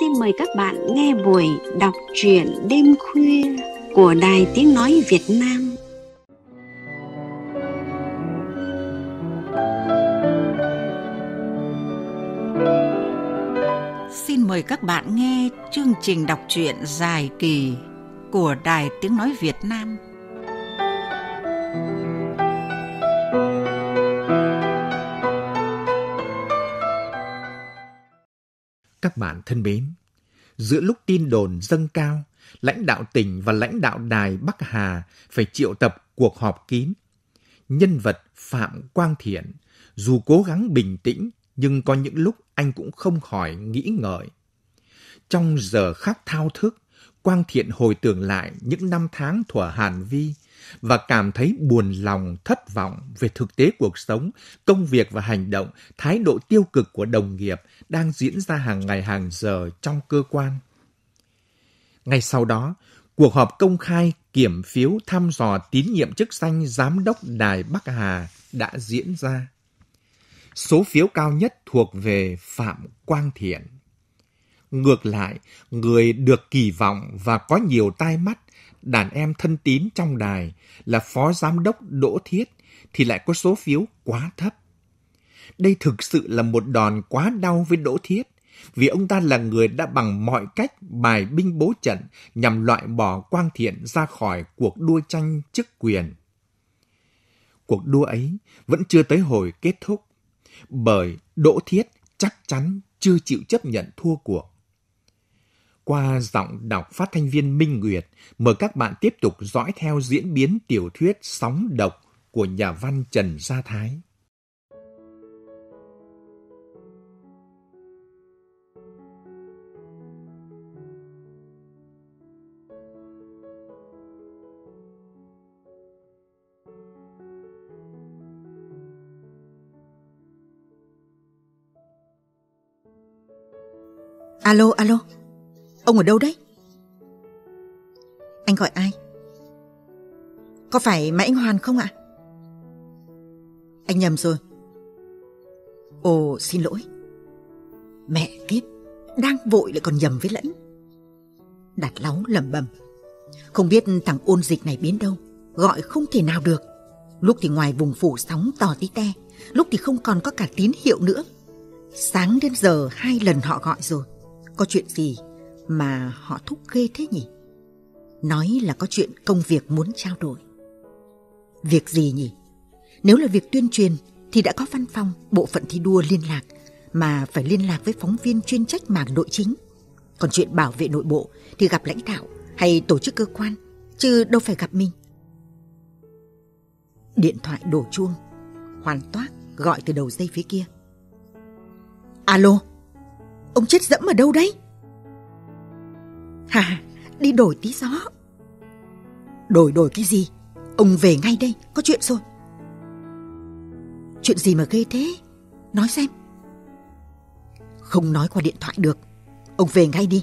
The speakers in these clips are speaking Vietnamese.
xin mời các bạn nghe buổi đọc truyện đêm khuya của Đài Tiếng Nói Việt Nam. Xin mời các bạn nghe chương trình đọc truyện dài kỳ của Đài Tiếng Nói Việt Nam. Các bạn thân mến, giữa lúc tin đồn dâng cao, lãnh đạo tỉnh và lãnh đạo đài Bắc Hà phải triệu tập cuộc họp kín. Nhân vật Phạm Quang Thiện, dù cố gắng bình tĩnh, nhưng có những lúc anh cũng không khỏi nghĩ ngợi. Trong giờ khắc thao thức, Quang Thiện hồi tưởng lại những năm tháng thuở Hàn Vi và cảm thấy buồn lòng, thất vọng về thực tế cuộc sống, công việc và hành động, thái độ tiêu cực của đồng nghiệp đang diễn ra hàng ngày hàng giờ trong cơ quan. Ngay sau đó, cuộc họp công khai kiểm phiếu thăm dò tín nhiệm chức danh giám đốc Đài Bắc Hà đã diễn ra. Số phiếu cao nhất thuộc về Phạm Quang Thiện. Ngược lại, người được kỳ vọng và có nhiều tai mắt đàn em thân tín trong đài là Phó Giám đốc Đỗ Thiết thì lại có số phiếu quá thấp. Đây thực sự là một đòn quá đau với Đỗ Thiết, vì ông ta là người đã bằng mọi cách bài binh bố trận nhằm loại bỏ Quang Thiện ra khỏi cuộc đua tranh chức quyền. Cuộc đua ấy vẫn chưa tới hồi kết thúc, bởi Đỗ Thiết chắc chắn chưa chịu chấp nhận thua cuộc qua giọng đọc phát thanh viên Minh Nguyệt, mời các bạn tiếp tục dõi theo diễn biến tiểu thuyết Sóng độc của nhà văn Trần Gia Thái. Alo, alo, Ông ở đâu đấy? Anh gọi ai? Có phải mẹ Anh Hoàn không ạ? Anh nhầm rồi. Ồ, xin lỗi. Mẹ kiếp, đang vội lại còn nhầm với lẫn. Đạt láu lầm bầm, Không biết thằng ôn dịch này biến đâu, gọi không thể nào được. Lúc thì ngoài vùng phủ sóng tỏ tí te, lúc thì không còn có cả tín hiệu nữa. Sáng đến giờ hai lần họ gọi rồi, có chuyện gì mà họ thúc ghê thế nhỉ? Nói là có chuyện công việc muốn trao đổi. Việc gì nhỉ? Nếu là việc tuyên truyền thì đã có văn phòng, bộ phận thi đua liên lạc mà phải liên lạc với phóng viên chuyên trách mảng nội chính. Còn chuyện bảo vệ nội bộ thì gặp lãnh đạo hay tổ chức cơ quan, chứ đâu phải gặp mình. Điện thoại đổ chuông, hoàn toát gọi từ đầu dây phía kia. Alo, ông chết dẫm ở đâu đấy? Hà, đi đổi tí gió. Đổi đổi cái gì? Ông về ngay đây, có chuyện rồi. Chuyện gì mà ghê thế? Nói xem. Không nói qua điện thoại được. Ông về ngay đi.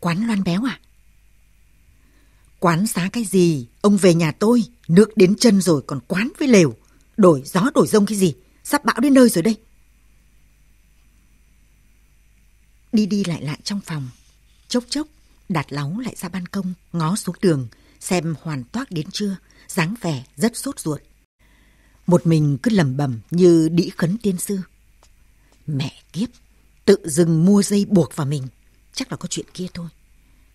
Quán loan béo à? Quán xá cái gì? Ông về nhà tôi, nước đến chân rồi còn quán với lều. Đổi gió đổi rông cái gì? Sắp bão đến nơi rồi đây. đi đi lại lại trong phòng. Chốc chốc, Đạt Láu lại ra ban công, ngó xuống đường, xem hoàn toát đến chưa, dáng vẻ rất sốt ruột. Một mình cứ lẩm bẩm như đĩ khấn tiên sư. Mẹ kiếp, tự dừng mua dây buộc vào mình, chắc là có chuyện kia thôi.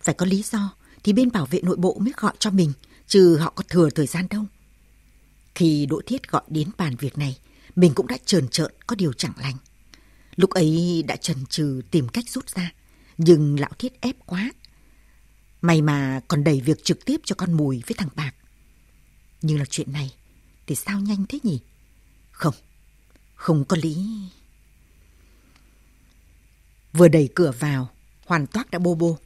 Phải có lý do thì bên bảo vệ nội bộ mới gọi cho mình, chứ họ có thừa thời gian đâu. Khi Đỗ Thiết gọi đến bàn việc này, mình cũng đã trờn trợn có điều chẳng lành. Lúc ấy đã chần chừ tìm cách rút ra, nhưng lão thiết ép quá. May mà còn đẩy việc trực tiếp cho con mùi với thằng Bạc. Nhưng là chuyện này thì sao nhanh thế nhỉ? Không, không có lý. Vừa đẩy cửa vào, hoàn toát đã bô bô.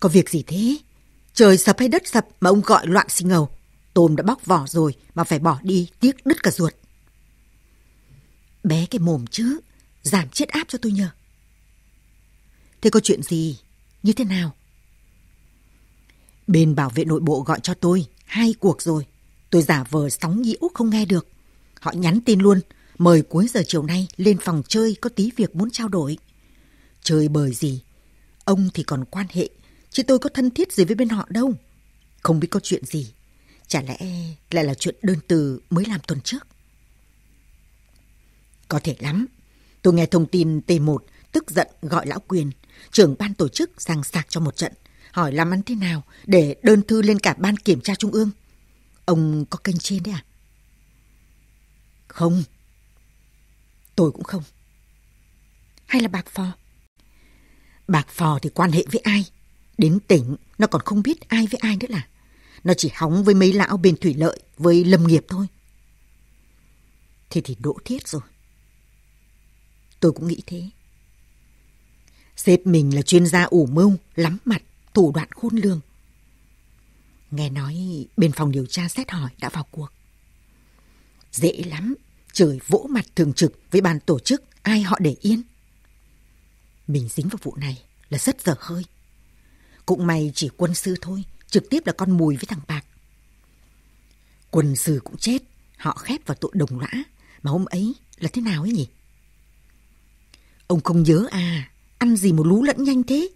Có việc gì thế? Trời sập hay đất sập mà ông gọi loạn sinh ngầu. Tôm đã bóc vỏ rồi mà phải bỏ đi tiếc đứt cả ruột. Bé cái mồm chứ, giảm chiết áp cho tôi nhờ. Thế có chuyện gì? Như thế nào? Bên bảo vệ nội bộ gọi cho tôi hai cuộc rồi. Tôi giả vờ sóng nhiễu không nghe được. Họ nhắn tin luôn, mời cuối giờ chiều nay lên phòng chơi có tí việc muốn trao đổi. Chơi bời gì? Ông thì còn quan hệ, chứ tôi có thân thiết gì với bên họ đâu. Không biết có chuyện gì. Chả lẽ lại là chuyện đơn từ mới làm tuần trước? Có thể lắm. Tôi nghe thông tin T1 tức giận gọi lão quyền, trưởng ban tổ chức sang sạc cho một trận, hỏi làm ăn thế nào để đơn thư lên cả ban kiểm tra trung ương. Ông có kênh trên đấy à? Không. Tôi cũng không. Hay là bạc phò? Bạc phò thì quan hệ với ai? Đến tỉnh nó còn không biết ai với ai nữa là. Nó chỉ hóng với mấy lão bên thủy lợi với lâm nghiệp thôi. Thế thì đỗ thiết rồi. Tôi cũng nghĩ thế. Sếp mình là chuyên gia ủ mưu, lắm mặt, thủ đoạn khôn lường. Nghe nói bên phòng điều tra xét hỏi đã vào cuộc. Dễ lắm, trời vỗ mặt thường trực với ban tổ chức, ai họ để yên. Mình dính vào vụ này là rất dở hơi. Cũng may chỉ quân sư thôi, trực tiếp là con mùi với thằng Bạc. Quân sư cũng chết, họ khép vào tội đồng lõa, mà hôm ấy là thế nào ấy nhỉ? Ông không nhớ à, ăn gì một lú lẫn nhanh thế?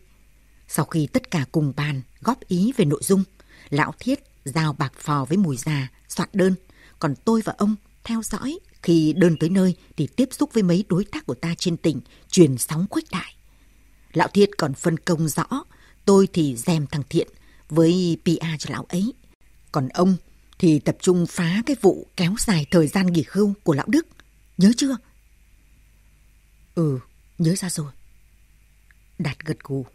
Sau khi tất cả cùng bàn, góp ý về nội dung, Lão Thiết giao bạc phò với mùi già, soạn đơn. Còn tôi và ông theo dõi khi đơn tới nơi thì tiếp xúc với mấy đối tác của ta trên tỉnh, truyền sóng khuếch đại. Lão Thiết còn phân công rõ, tôi thì dèm thằng Thiện với PA cho lão ấy. Còn ông thì tập trung phá cái vụ kéo dài thời gian nghỉ hưu của lão Đức. Nhớ chưa? Ừ, Nhớ ra rồi. Đạt gật gù.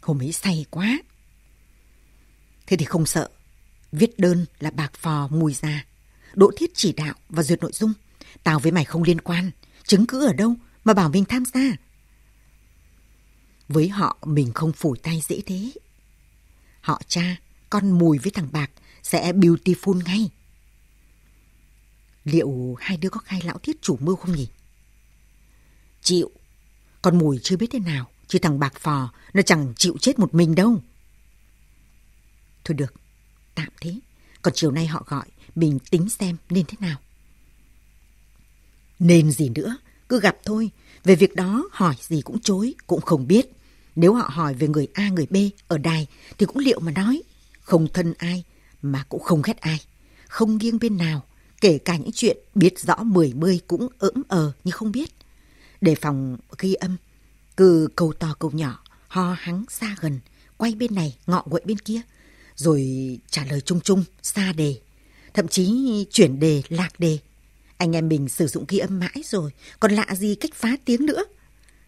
Hôm ấy say quá. Thế thì không sợ. Viết đơn là bạc phò mùi già. Đỗ thiết chỉ đạo và duyệt nội dung. Tao với mày không liên quan. Chứng cứ ở đâu mà bảo mình tham gia. Với họ mình không phủi tay dễ thế. Họ cha, con mùi với thằng bạc sẽ beautiful ngay. Liệu hai đứa có khai lão thiết chủ mưu không nhỉ? Chịu, con mùi chưa biết thế nào, chứ thằng bạc phò nó chẳng chịu chết một mình đâu. Thôi được, tạm thế. Còn chiều nay họ gọi, mình tính xem nên thế nào. Nên gì nữa, cứ gặp thôi. Về việc đó hỏi gì cũng chối, cũng không biết. Nếu họ hỏi về người A người B ở đài thì cũng liệu mà nói. Không thân ai mà cũng không ghét ai. Không nghiêng bên nào, kể cả những chuyện biết rõ mười mươi cũng ỡm ờ như không biết đề phòng ghi âm, cứ câu to câu nhỏ, ho hắng xa gần, quay bên này, ngọ quậy bên kia, rồi trả lời chung chung, xa đề, thậm chí chuyển đề, lạc đề. Anh em mình sử dụng ghi âm mãi rồi, còn lạ gì cách phá tiếng nữa.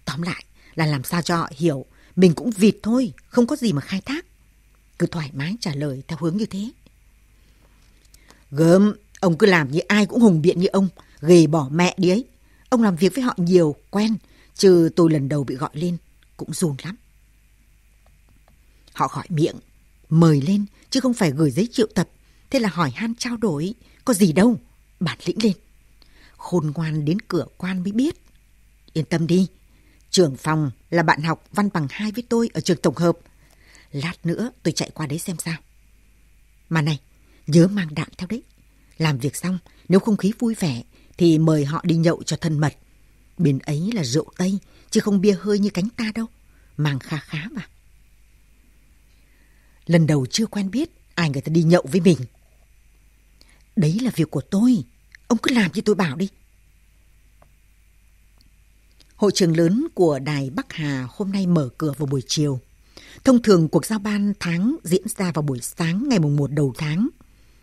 Tóm lại là làm sao cho họ hiểu, mình cũng vịt thôi, không có gì mà khai thác. Cứ thoải mái trả lời theo hướng như thế. Gớm, ông cứ làm như ai cũng hùng biện như ông, ghê bỏ mẹ đi ấy. Ông làm việc với họ nhiều, quen, trừ tôi lần đầu bị gọi lên, cũng run lắm. Họ gọi miệng, mời lên, chứ không phải gửi giấy triệu tập. Thế là hỏi han trao đổi, có gì đâu, bản lĩnh lên. Khôn ngoan đến cửa quan mới biết. Yên tâm đi, trưởng phòng là bạn học văn bằng hai với tôi ở trường tổng hợp. Lát nữa tôi chạy qua đấy xem sao. Mà này, nhớ mang đạn theo đấy. Làm việc xong, nếu không khí vui vẻ thì mời họ đi nhậu cho thân mật. Bên ấy là rượu Tây, chứ không bia hơi như cánh ta đâu. Mang kha khá mà. Lần đầu chưa quen biết, ai người ta đi nhậu với mình. Đấy là việc của tôi. Ông cứ làm như tôi bảo đi. Hội trường lớn của Đài Bắc Hà hôm nay mở cửa vào buổi chiều. Thông thường cuộc giao ban tháng diễn ra vào buổi sáng ngày mùng 1 đầu tháng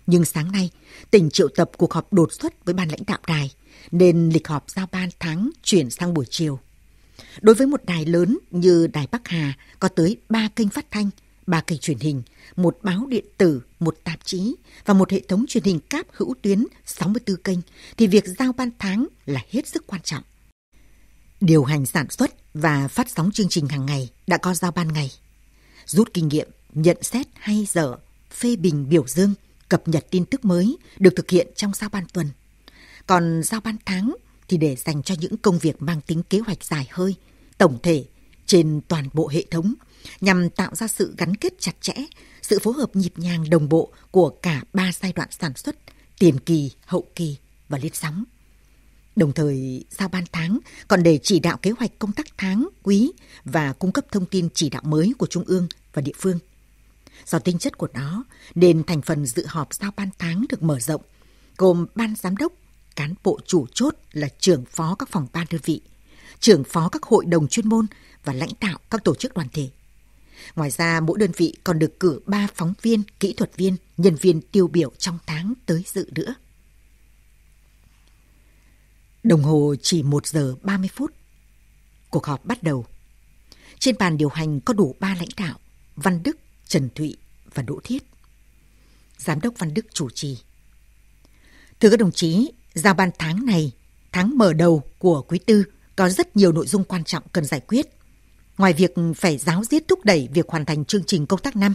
nhưng sáng nay, tỉnh triệu tập cuộc họp đột xuất với ban lãnh đạo đài, nên lịch họp giao ban tháng chuyển sang buổi chiều. Đối với một đài lớn như Đài Bắc Hà có tới 3 kênh phát thanh, 3 kênh truyền hình, một báo điện tử, một tạp chí và một hệ thống truyền hình cáp hữu tuyến 64 kênh thì việc giao ban tháng là hết sức quan trọng. Điều hành sản xuất và phát sóng chương trình hàng ngày đã có giao ban ngày. Rút kinh nghiệm, nhận xét hay dở, phê bình biểu dương cập nhật tin tức mới được thực hiện trong giao ban tuần. Còn giao ban tháng thì để dành cho những công việc mang tính kế hoạch dài hơi, tổng thể trên toàn bộ hệ thống nhằm tạo ra sự gắn kết chặt chẽ, sự phối hợp nhịp nhàng đồng bộ của cả ba giai đoạn sản xuất, tiền kỳ, hậu kỳ và lên sóng. Đồng thời, giao ban tháng còn để chỉ đạo kế hoạch công tác tháng, quý và cung cấp thông tin chỉ đạo mới của Trung ương và địa phương. Do tính chất của nó, nên thành phần dự họp giao ban tháng được mở rộng, gồm ban giám đốc, cán bộ chủ chốt là trưởng phó các phòng ban đơn vị, trưởng phó các hội đồng chuyên môn và lãnh đạo các tổ chức đoàn thể. Ngoài ra, mỗi đơn vị còn được cử ba phóng viên, kỹ thuật viên, nhân viên tiêu biểu trong tháng tới dự nữa. Đồng hồ chỉ 1 giờ 30 phút. Cuộc họp bắt đầu. Trên bàn điều hành có đủ 3 lãnh đạo, Văn Đức, Trần Thụy và Đỗ Thiết. Giám đốc Văn Đức chủ trì. Thưa các đồng chí, giao ban tháng này, tháng mở đầu của quý tư có rất nhiều nội dung quan trọng cần giải quyết. Ngoài việc phải giáo diết thúc đẩy việc hoàn thành chương trình công tác năm,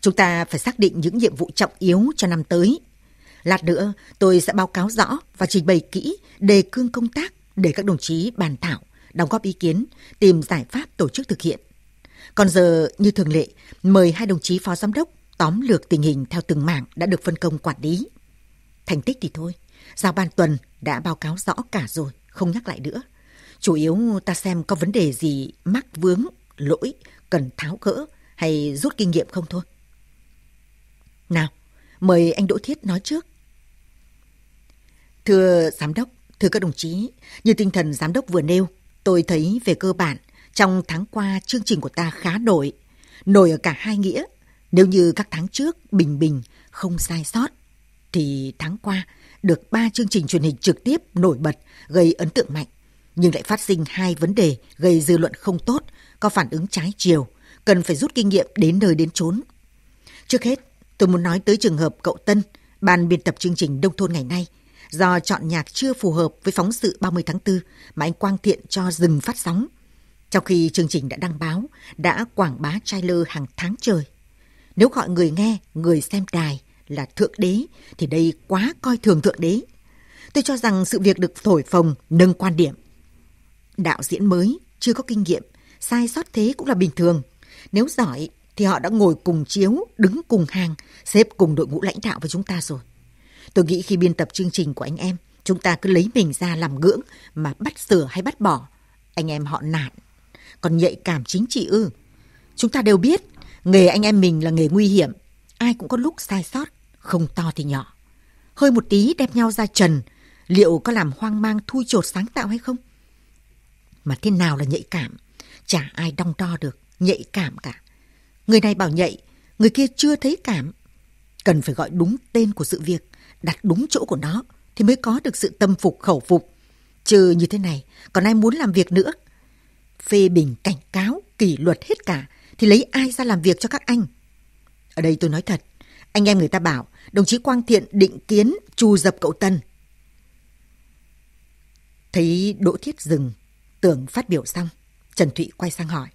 chúng ta phải xác định những nhiệm vụ trọng yếu cho năm tới. Lát nữa, tôi sẽ báo cáo rõ và trình bày kỹ đề cương công tác để các đồng chí bàn thảo, đóng góp ý kiến, tìm giải pháp tổ chức thực hiện. Còn giờ như thường lệ, mời hai đồng chí phó giám đốc tóm lược tình hình theo từng mảng đã được phân công quản lý. Thành tích thì thôi, giao ban tuần đã báo cáo rõ cả rồi, không nhắc lại nữa. Chủ yếu ta xem có vấn đề gì mắc vướng, lỗi, cần tháo gỡ hay rút kinh nghiệm không thôi. Nào, mời anh Đỗ Thiết nói trước. Thưa giám đốc, thưa các đồng chí, như tinh thần giám đốc vừa nêu, tôi thấy về cơ bản – trong tháng qua, chương trình của ta khá nổi. Nổi ở cả hai nghĩa. Nếu như các tháng trước bình bình, không sai sót, thì tháng qua được ba chương trình truyền hình trực tiếp nổi bật, gây ấn tượng mạnh. Nhưng lại phát sinh hai vấn đề gây dư luận không tốt, có phản ứng trái chiều, cần phải rút kinh nghiệm đến nơi đến chốn. Trước hết, tôi muốn nói tới trường hợp cậu Tân, ban biên tập chương trình Đông Thôn ngày nay, do chọn nhạc chưa phù hợp với phóng sự 30 tháng 4 mà anh Quang Thiện cho dừng phát sóng – trong khi chương trình đã đăng báo, đã quảng bá trailer hàng tháng trời. Nếu gọi người nghe, người xem đài là Thượng Đế thì đây quá coi thường Thượng Đế. Tôi cho rằng sự việc được thổi phồng nâng quan điểm. Đạo diễn mới, chưa có kinh nghiệm, sai sót thế cũng là bình thường. Nếu giỏi thì họ đã ngồi cùng chiếu, đứng cùng hàng, xếp cùng đội ngũ lãnh đạo với chúng ta rồi. Tôi nghĩ khi biên tập chương trình của anh em, chúng ta cứ lấy mình ra làm ngưỡng mà bắt sửa hay bắt bỏ. Anh em họ nản còn nhạy cảm chính trị ư? Chúng ta đều biết, nghề anh em mình là nghề nguy hiểm, ai cũng có lúc sai sót, không to thì nhỏ. Hơi một tí đem nhau ra trần, liệu có làm hoang mang thui chột sáng tạo hay không? Mà thế nào là nhạy cảm? Chả ai đong đo được, nhạy cảm cả. Người này bảo nhạy, người kia chưa thấy cảm. Cần phải gọi đúng tên của sự việc, đặt đúng chỗ của nó thì mới có được sự tâm phục khẩu phục. Trừ như thế này, còn ai muốn làm việc nữa? phê bình, cảnh cáo, kỷ luật hết cả, thì lấy ai ra làm việc cho các anh? Ở đây tôi nói thật, anh em người ta bảo đồng chí Quang Thiện định kiến trù dập cậu Tân. Thấy Đỗ Thiết dừng, tưởng phát biểu xong, Trần Thụy quay sang hỏi.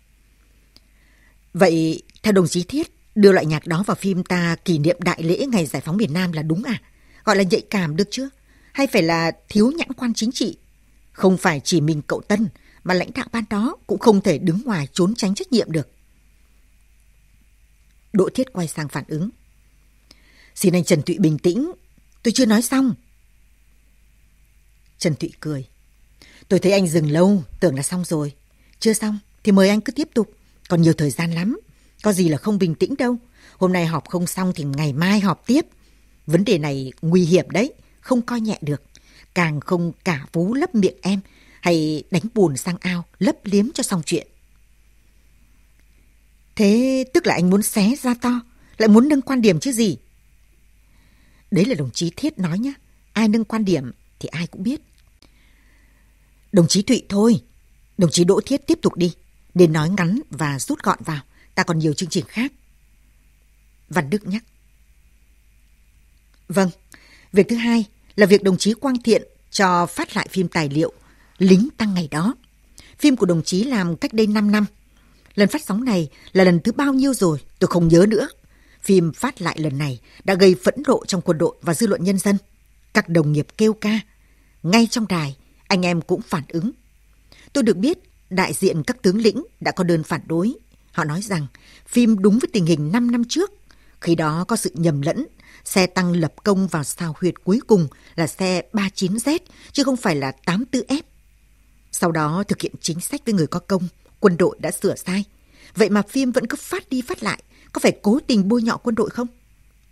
Vậy, theo đồng chí Thiết, đưa loại nhạc đó vào phim ta kỷ niệm đại lễ ngày giải phóng miền Nam là đúng à? Gọi là nhạy cảm được chưa? Hay phải là thiếu nhãn quan chính trị? Không phải chỉ mình cậu Tân, mà lãnh đạo ban đó cũng không thể đứng ngoài trốn tránh trách nhiệm được. Đỗ Thiết quay sang phản ứng. Xin anh Trần Thụy bình tĩnh, tôi chưa nói xong. Trần Thụy cười. Tôi thấy anh dừng lâu, tưởng là xong rồi. Chưa xong thì mời anh cứ tiếp tục, còn nhiều thời gian lắm. Có gì là không bình tĩnh đâu. Hôm nay họp không xong thì ngày mai họp tiếp. Vấn đề này nguy hiểm đấy, không coi nhẹ được. Càng không cả vú lấp miệng em hay đánh bùn sang ao lấp liếm cho xong chuyện. Thế tức là anh muốn xé ra to, lại muốn nâng quan điểm chứ gì? Đấy là đồng chí Thiết nói nhá, ai nâng quan điểm thì ai cũng biết. Đồng chí Thụy thôi, đồng chí Đỗ Thiết tiếp tục đi, nên nói ngắn và rút gọn vào, ta còn nhiều chương trình khác. Văn Đức nhắc. Vâng, việc thứ hai là việc đồng chí Quang Thiện cho phát lại phim tài liệu lính tăng ngày đó. Phim của đồng chí làm cách đây 5 năm. Lần phát sóng này là lần thứ bao nhiêu rồi, tôi không nhớ nữa. Phim phát lại lần này đã gây phẫn nộ trong quân đội và dư luận nhân dân. Các đồng nghiệp kêu ca. Ngay trong đài, anh em cũng phản ứng. Tôi được biết, đại diện các tướng lĩnh đã có đơn phản đối. Họ nói rằng phim đúng với tình hình 5 năm trước. Khi đó có sự nhầm lẫn, xe tăng lập công vào sao huyệt cuối cùng là xe 39Z, chứ không phải là 84F. Sau đó thực hiện chính sách với người có công, quân đội đã sửa sai. Vậy mà phim vẫn cứ phát đi phát lại, có phải cố tình bôi nhọ quân đội không?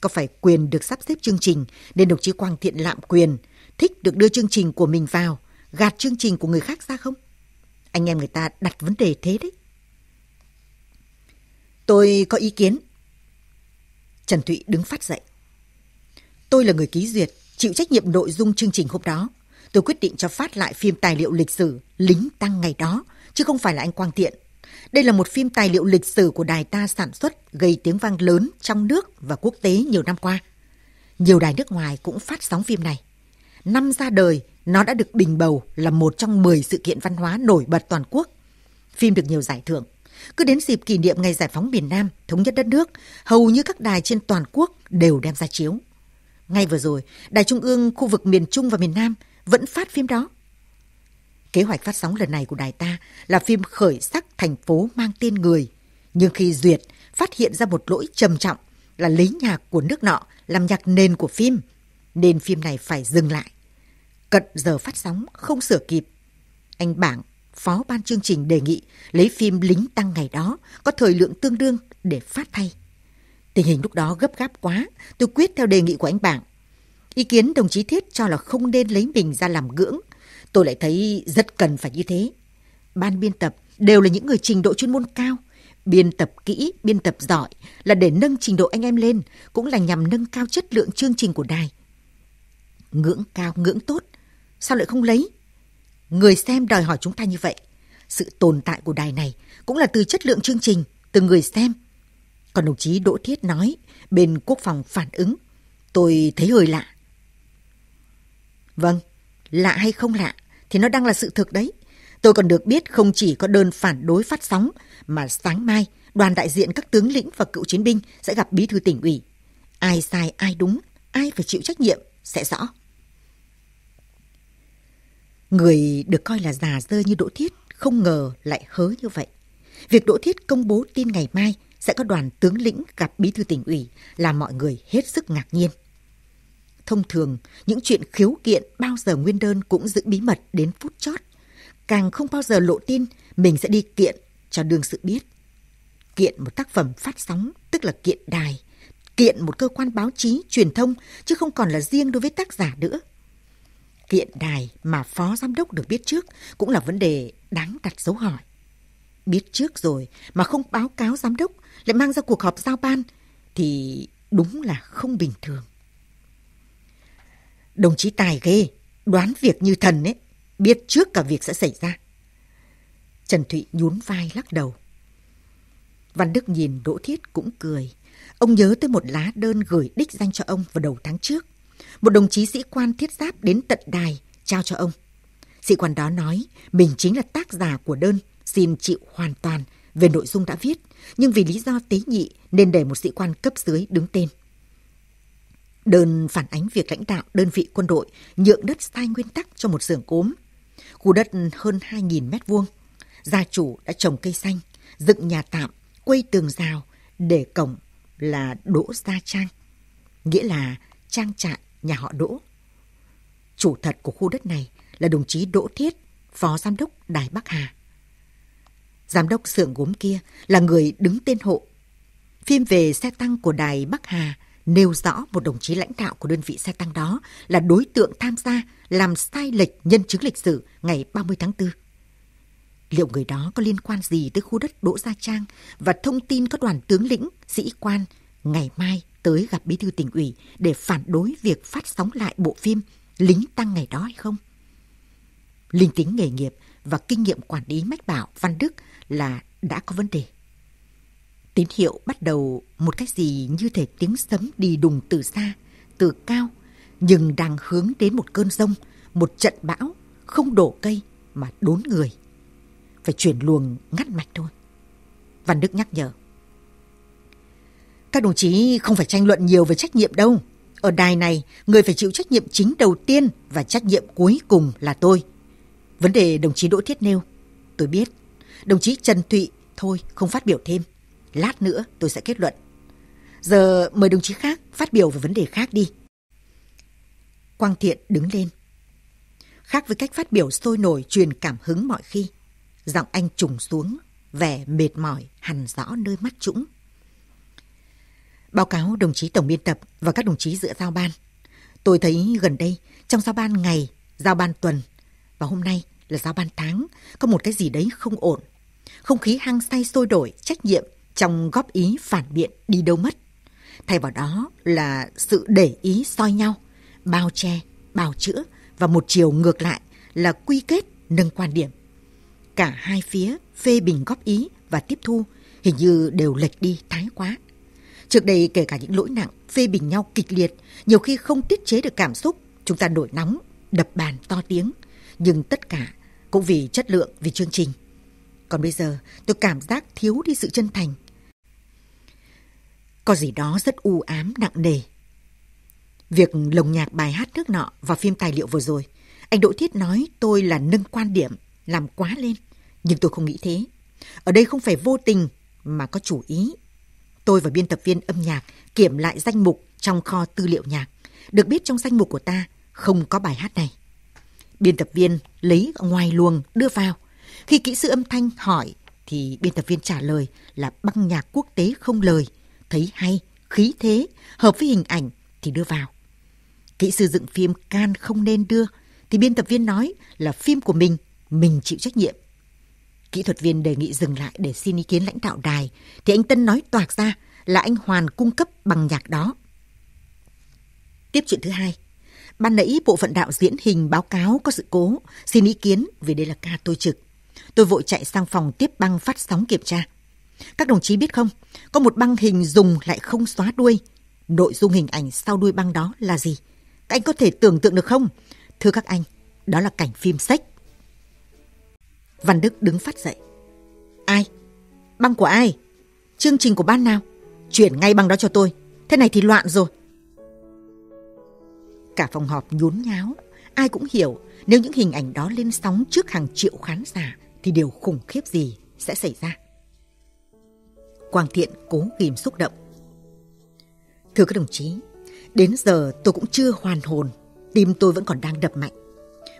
Có phải quyền được sắp xếp chương trình nên đồng chí Quang Thiện lạm quyền, thích được đưa chương trình của mình vào, gạt chương trình của người khác ra không? Anh em người ta đặt vấn đề thế đấy. Tôi có ý kiến. Trần Thụy đứng phát dậy. Tôi là người ký duyệt, chịu trách nhiệm nội dung chương trình hôm đó. Tôi quyết định cho phát lại phim tài liệu lịch sử Lính Tăng ngày đó, chứ không phải là anh Quang Tiện. Đây là một phim tài liệu lịch sử của đài ta sản xuất gây tiếng vang lớn trong nước và quốc tế nhiều năm qua. Nhiều đài nước ngoài cũng phát sóng phim này. Năm ra đời, nó đã được bình bầu là một trong 10 sự kiện văn hóa nổi bật toàn quốc. Phim được nhiều giải thưởng. Cứ đến dịp kỷ niệm ngày giải phóng miền Nam, thống nhất đất nước, hầu như các đài trên toàn quốc đều đem ra chiếu. Ngay vừa rồi, Đài Trung ương khu vực miền Trung và miền Nam – vẫn phát phim đó. Kế hoạch phát sóng lần này của đài ta là phim khởi sắc thành phố mang tên người. Nhưng khi duyệt, phát hiện ra một lỗi trầm trọng là lấy nhạc của nước nọ làm nhạc nền của phim, nên phim này phải dừng lại. Cận giờ phát sóng không sửa kịp. Anh Bảng, phó ban chương trình đề nghị lấy phim lính tăng ngày đó có thời lượng tương đương để phát thay. Tình hình lúc đó gấp gáp quá, tôi quyết theo đề nghị của anh Bảng Ý kiến đồng chí Thiết cho là không nên lấy mình ra làm gưỡng. Tôi lại thấy rất cần phải như thế. Ban biên tập đều là những người trình độ chuyên môn cao. Biên tập kỹ, biên tập giỏi là để nâng trình độ anh em lên, cũng là nhằm nâng cao chất lượng chương trình của đài. Ngưỡng cao, ngưỡng tốt, sao lại không lấy? Người xem đòi hỏi chúng ta như vậy. Sự tồn tại của đài này cũng là từ chất lượng chương trình, từ người xem. Còn đồng chí Đỗ Thiết nói, bên quốc phòng phản ứng, tôi thấy hơi lạ Vâng, lạ hay không lạ thì nó đang là sự thực đấy. Tôi còn được biết không chỉ có đơn phản đối phát sóng mà sáng mai đoàn đại diện các tướng lĩnh và cựu chiến binh sẽ gặp bí thư tỉnh ủy. Ai sai ai đúng, ai phải chịu trách nhiệm sẽ rõ. Người được coi là già dơ như Đỗ Thiết không ngờ lại hớ như vậy. Việc Đỗ Thiết công bố tin ngày mai sẽ có đoàn tướng lĩnh gặp bí thư tỉnh ủy là mọi người hết sức ngạc nhiên. Thông thường, những chuyện khiếu kiện bao giờ nguyên đơn cũng giữ bí mật đến phút chót. Càng không bao giờ lộ tin mình sẽ đi kiện cho đương sự biết. Kiện một tác phẩm phát sóng, tức là kiện đài, kiện một cơ quan báo chí, truyền thông, chứ không còn là riêng đối với tác giả nữa. Kiện đài mà phó giám đốc được biết trước cũng là vấn đề đáng đặt dấu hỏi. Biết trước rồi mà không báo cáo giám đốc lại mang ra cuộc họp giao ban thì đúng là không bình thường. Đồng chí tài ghê, đoán việc như thần ấy, biết trước cả việc sẽ xảy ra. Trần Thụy nhún vai lắc đầu. Văn Đức nhìn Đỗ Thiết cũng cười. Ông nhớ tới một lá đơn gửi đích danh cho ông vào đầu tháng trước. Một đồng chí sĩ quan thiết giáp đến tận đài trao cho ông. Sĩ quan đó nói mình chính là tác giả của đơn, xin chịu hoàn toàn về nội dung đã viết, nhưng vì lý do tế nhị nên để một sĩ quan cấp dưới đứng tên. Đơn phản ánh việc lãnh đạo đơn vị quân đội nhượng đất sai nguyên tắc cho một xưởng cốm. Khu đất hơn 2.000 mét vuông. Gia chủ đã trồng cây xanh, dựng nhà tạm, quây tường rào để cổng là Đỗ Gia Trang. Nghĩa là trang trại nhà họ Đỗ. Chủ thật của khu đất này là đồng chí Đỗ Thiết, Phó Giám đốc Đài Bắc Hà. Giám đốc xưởng gốm kia là người đứng tên hộ. Phim về xe tăng của Đài Bắc Hà nêu rõ một đồng chí lãnh đạo của đơn vị xe tăng đó là đối tượng tham gia làm sai lệch nhân chứng lịch sử ngày 30 tháng 4. Liệu người đó có liên quan gì tới khu đất Đỗ Gia Trang và thông tin các đoàn tướng lĩnh, sĩ quan ngày mai tới gặp bí thư tỉnh ủy để phản đối việc phát sóng lại bộ phim Lính Tăng ngày đó hay không? Linh tính nghề nghiệp và kinh nghiệm quản lý mách bảo Văn Đức là đã có vấn đề. Tín hiệu bắt đầu một cái gì như thể tiếng sấm đi đùng từ xa, từ cao, nhưng đang hướng đến một cơn rông, một trận bão, không đổ cây mà đốn người. Phải chuyển luồng ngắt mạch thôi. Văn Đức nhắc nhở. Các đồng chí không phải tranh luận nhiều về trách nhiệm đâu. Ở đài này, người phải chịu trách nhiệm chính đầu tiên và trách nhiệm cuối cùng là tôi. Vấn đề đồng chí Đỗ Thiết nêu, tôi biết. Đồng chí Trần Thụy thôi không phát biểu thêm. Lát nữa tôi sẽ kết luận. Giờ mời đồng chí khác phát biểu về vấn đề khác đi. Quang Thiện đứng lên. Khác với cách phát biểu sôi nổi truyền cảm hứng mọi khi, giọng anh trùng xuống, vẻ mệt mỏi hằn rõ nơi mắt trũng. Báo cáo đồng chí tổng biên tập và các đồng chí giữa giao ban. Tôi thấy gần đây, trong giao ban ngày, giao ban tuần và hôm nay là giao ban tháng, có một cái gì đấy không ổn. Không khí hăng say sôi đổi, trách nhiệm trong góp ý phản biện đi đâu mất. Thay vào đó là sự để ý soi nhau, bao che, bào chữa và một chiều ngược lại là quy kết nâng quan điểm. Cả hai phía phê bình góp ý và tiếp thu hình như đều lệch đi thái quá. Trước đây kể cả những lỗi nặng, phê bình nhau kịch liệt, nhiều khi không tiết chế được cảm xúc, chúng ta nổi nóng, đập bàn to tiếng. Nhưng tất cả cũng vì chất lượng, vì chương trình. Còn bây giờ tôi cảm giác thiếu đi sự chân thành, có gì đó rất u ám nặng nề. Việc lồng nhạc bài hát nước nọ và phim tài liệu vừa rồi, anh Đỗ Thiết nói tôi là nâng quan điểm, làm quá lên, nhưng tôi không nghĩ thế. Ở đây không phải vô tình mà có chủ ý. Tôi và biên tập viên âm nhạc kiểm lại danh mục trong kho tư liệu nhạc, được biết trong danh mục của ta không có bài hát này. Biên tập viên lấy ngoài luồng đưa vào. Khi kỹ sư âm thanh hỏi thì biên tập viên trả lời là băng nhạc quốc tế không lời – thấy hay, khí thế, hợp với hình ảnh thì đưa vào. Kỹ sư dựng phim can không nên đưa, thì biên tập viên nói là phim của mình, mình chịu trách nhiệm. Kỹ thuật viên đề nghị dừng lại để xin ý kiến lãnh đạo đài, thì anh Tân nói toạc ra là anh Hoàn cung cấp bằng nhạc đó. Tiếp chuyện thứ hai, ban nãy bộ phận đạo diễn hình báo cáo có sự cố, xin ý kiến vì đây là ca tôi trực. Tôi vội chạy sang phòng tiếp băng phát sóng kiểm tra. Các đồng chí biết không, có một băng hình dùng lại không xóa đuôi. Nội dung hình ảnh sau đuôi băng đó là gì? Các anh có thể tưởng tượng được không? Thưa các anh, đó là cảnh phim sách. Văn Đức đứng phát dậy. Ai? Băng của ai? Chương trình của ban nào? Chuyển ngay băng đó cho tôi. Thế này thì loạn rồi. Cả phòng họp nhốn nháo. Ai cũng hiểu nếu những hình ảnh đó lên sóng trước hàng triệu khán giả thì điều khủng khiếp gì sẽ xảy ra. Quang Thiện cố kìm xúc động. Thưa các đồng chí, đến giờ tôi cũng chưa hoàn hồn, tim tôi vẫn còn đang đập mạnh.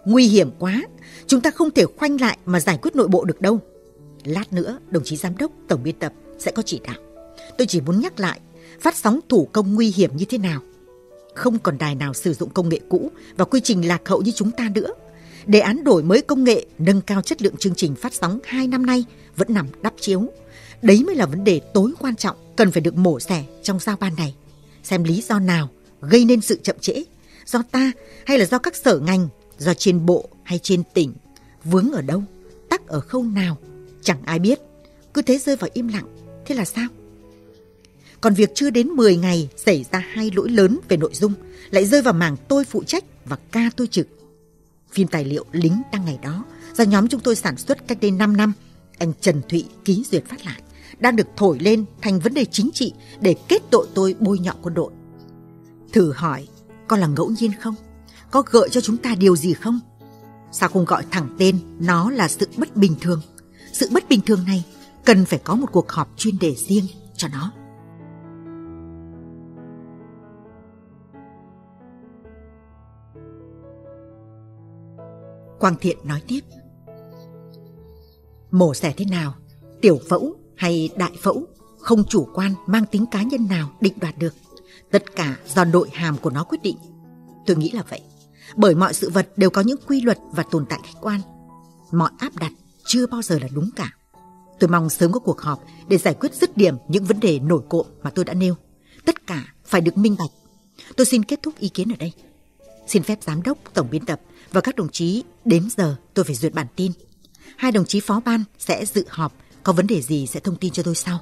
Nguy hiểm quá, chúng ta không thể khoanh lại mà giải quyết nội bộ được đâu. Lát nữa, đồng chí giám đốc, tổng biên tập sẽ có chỉ đạo. Tôi chỉ muốn nhắc lại, phát sóng thủ công nguy hiểm như thế nào. Không còn đài nào sử dụng công nghệ cũ và quy trình lạc hậu như chúng ta nữa. Đề án đổi mới công nghệ, nâng cao chất lượng chương trình phát sóng 2 năm nay vẫn nằm đắp chiếu Đấy mới là vấn đề tối quan trọng cần phải được mổ xẻ trong giao ban này. Xem lý do nào gây nên sự chậm trễ, do ta hay là do các sở ngành, do trên bộ hay trên tỉnh, vướng ở đâu, tắc ở khâu nào, chẳng ai biết. Cứ thế rơi vào im lặng, thế là sao? Còn việc chưa đến 10 ngày xảy ra hai lỗi lớn về nội dung lại rơi vào mảng tôi phụ trách và ca tôi trực. Phim tài liệu lính đăng ngày đó do nhóm chúng tôi sản xuất cách đây 5 năm, anh Trần Thụy ký duyệt phát lại đang được thổi lên thành vấn đề chính trị để kết tội tôi bôi nhọ quân đội. Thử hỏi, có là ngẫu nhiên không? Có gợi cho chúng ta điều gì không? Sao không gọi thẳng tên nó là sự bất bình thường? Sự bất bình thường này cần phải có một cuộc họp chuyên đề riêng cho nó. Quang Thiện nói tiếp. Mổ xẻ thế nào? Tiểu phẫu hay đại phẫu không chủ quan mang tính cá nhân nào định đoạt được. Tất cả do nội hàm của nó quyết định. Tôi nghĩ là vậy. Bởi mọi sự vật đều có những quy luật và tồn tại khách quan. Mọi áp đặt chưa bao giờ là đúng cả. Tôi mong sớm có cuộc họp để giải quyết dứt điểm những vấn đề nổi cộm mà tôi đã nêu. Tất cả phải được minh bạch. Tôi xin kết thúc ý kiến ở đây. Xin phép giám đốc, tổng biên tập và các đồng chí đến giờ tôi phải duyệt bản tin. Hai đồng chí phó ban sẽ dự họp có vấn đề gì sẽ thông tin cho tôi sau.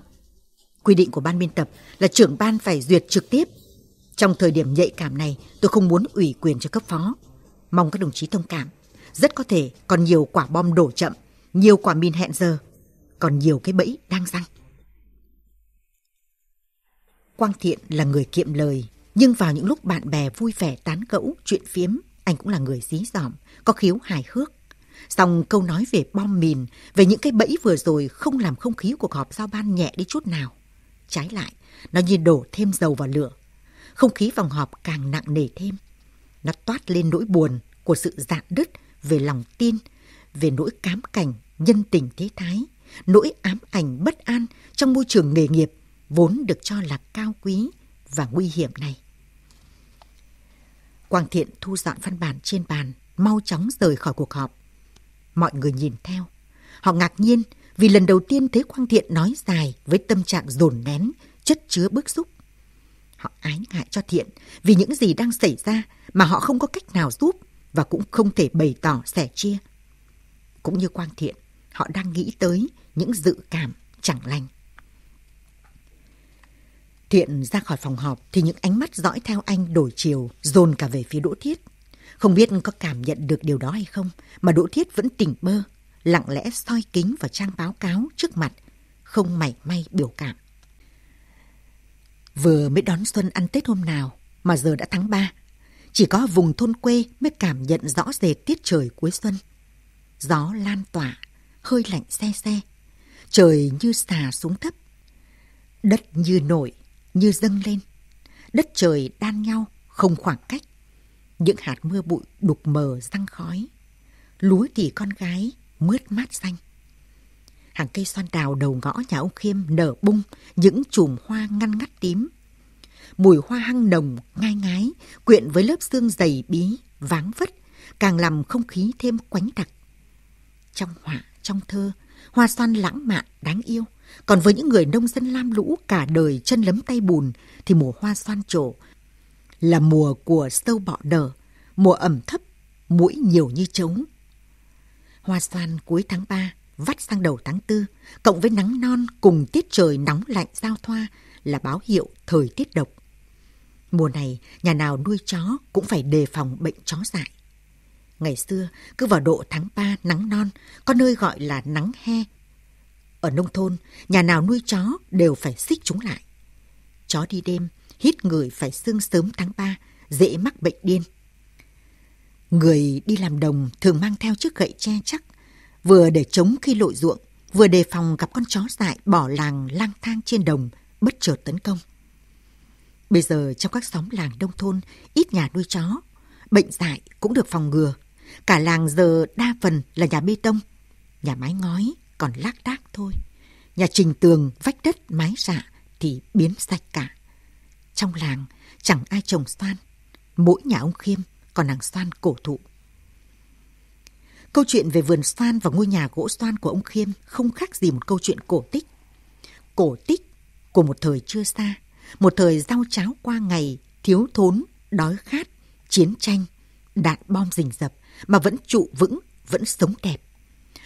Quy định của ban biên tập là trưởng ban phải duyệt trực tiếp. Trong thời điểm nhạy cảm này, tôi không muốn ủy quyền cho cấp phó. Mong các đồng chí thông cảm. Rất có thể còn nhiều quả bom đổ chậm, nhiều quả min hẹn giờ, còn nhiều cái bẫy đang răng. Quang Thiện là người kiệm lời, nhưng vào những lúc bạn bè vui vẻ tán gẫu, chuyện phiếm, anh cũng là người dí dỏm, có khiếu hài hước. Xong câu nói về bom mìn, về những cái bẫy vừa rồi không làm không khí cuộc họp giao ban nhẹ đi chút nào. Trái lại, nó như đổ thêm dầu vào lửa. Không khí phòng họp càng nặng nề thêm. Nó toát lên nỗi buồn của sự dạn đứt về lòng tin, về nỗi cám cảnh, nhân tình thế thái, nỗi ám ảnh bất an trong môi trường nghề nghiệp vốn được cho là cao quý và nguy hiểm này. Quang Thiện thu dọn văn bản trên bàn, mau chóng rời khỏi cuộc họp. Mọi người nhìn theo. Họ ngạc nhiên vì lần đầu tiên thấy Quang Thiện nói dài với tâm trạng dồn nén, chất chứa bức xúc. Họ ái ngại cho Thiện vì những gì đang xảy ra mà họ không có cách nào giúp và cũng không thể bày tỏ sẻ chia. Cũng như Quang Thiện, họ đang nghĩ tới những dự cảm chẳng lành. Thiện ra khỏi phòng họp thì những ánh mắt dõi theo anh đổi chiều dồn cả về phía Đỗ Thiết. Không biết có cảm nhận được điều đó hay không mà Đỗ Thiết vẫn tỉnh bơ, lặng lẽ soi kính vào trang báo cáo trước mặt, không mảy may biểu cảm. Vừa mới đón xuân ăn Tết hôm nào mà giờ đã tháng 3. Chỉ có vùng thôn quê mới cảm nhận rõ rệt tiết trời cuối xuân. Gió lan tỏa, hơi lạnh xe xe. Trời như xà xuống thấp. Đất như nổi, như dâng lên. Đất trời đan nhau, không khoảng cách. Những hạt mưa bụi đục mờ răng khói. Lúa thì con gái, mướt mát xanh. Hàng cây xoan đào đầu ngõ nhà ông Khiêm nở bung những chùm hoa ngăn ngắt tím. Mùi hoa hăng nồng, ngai ngái, quyện với lớp xương dày bí, váng vất, càng làm không khí thêm quánh đặc. Trong họa, trong thơ, hoa xoan lãng mạn, đáng yêu. Còn với những người nông dân lam lũ cả đời chân lấm tay bùn thì mùa hoa xoan trổ là mùa của sâu bọ đờ, mùa ẩm thấp, mũi nhiều như trống. Hoa xoan cuối tháng 3, vắt sang đầu tháng 4, cộng với nắng non cùng tiết trời nóng lạnh giao thoa là báo hiệu thời tiết độc. Mùa này, nhà nào nuôi chó cũng phải đề phòng bệnh chó dại. Ngày xưa, cứ vào độ tháng 3 nắng non, có nơi gọi là nắng he. Ở nông thôn, nhà nào nuôi chó đều phải xích chúng lại. Chó đi đêm, hít người phải xương sớm tháng 3, dễ mắc bệnh điên. Người đi làm đồng thường mang theo chiếc gậy che chắc, vừa để chống khi lội ruộng, vừa đề phòng gặp con chó dại bỏ làng lang thang trên đồng, bất chợt tấn công. Bây giờ trong các xóm làng nông thôn, ít nhà nuôi chó, bệnh dại cũng được phòng ngừa. Cả làng giờ đa phần là nhà bê tông, nhà mái ngói còn lác đác thôi. Nhà trình tường, vách đất, mái dạ thì biến sạch cả. Trong làng chẳng ai trồng xoan, mỗi nhà ông Khiêm còn hàng xoan cổ thụ. Câu chuyện về vườn xoan và ngôi nhà gỗ xoan của ông Khiêm không khác gì một câu chuyện cổ tích. Cổ tích của một thời chưa xa, một thời rau cháo qua ngày, thiếu thốn, đói khát, chiến tranh, đạn bom rình rập mà vẫn trụ vững, vẫn sống đẹp.